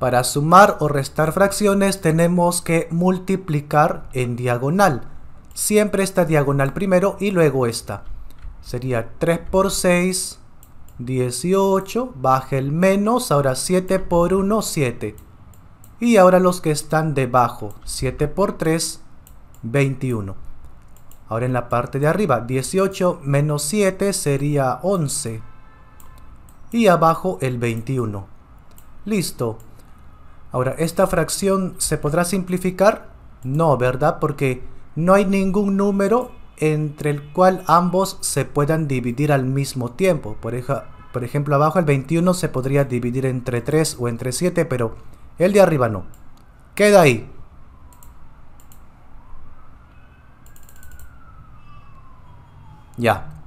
Para sumar o restar fracciones tenemos que multiplicar en diagonal. Siempre esta diagonal primero y luego esta. Sería 3 por 6, 18, Baje el menos, ahora 7 por 1, 7. Y ahora los que están debajo, 7 por 3, 21. Ahora en la parte de arriba, 18 menos 7 sería 11. Y abajo el 21. Listo. Ahora, ¿esta fracción se podrá simplificar? No, ¿verdad? Porque no hay ningún número entre el cual ambos se puedan dividir al mismo tiempo. Por, por ejemplo, abajo el 21 se podría dividir entre 3 o entre 7, pero el de arriba no. Queda ahí. Ya.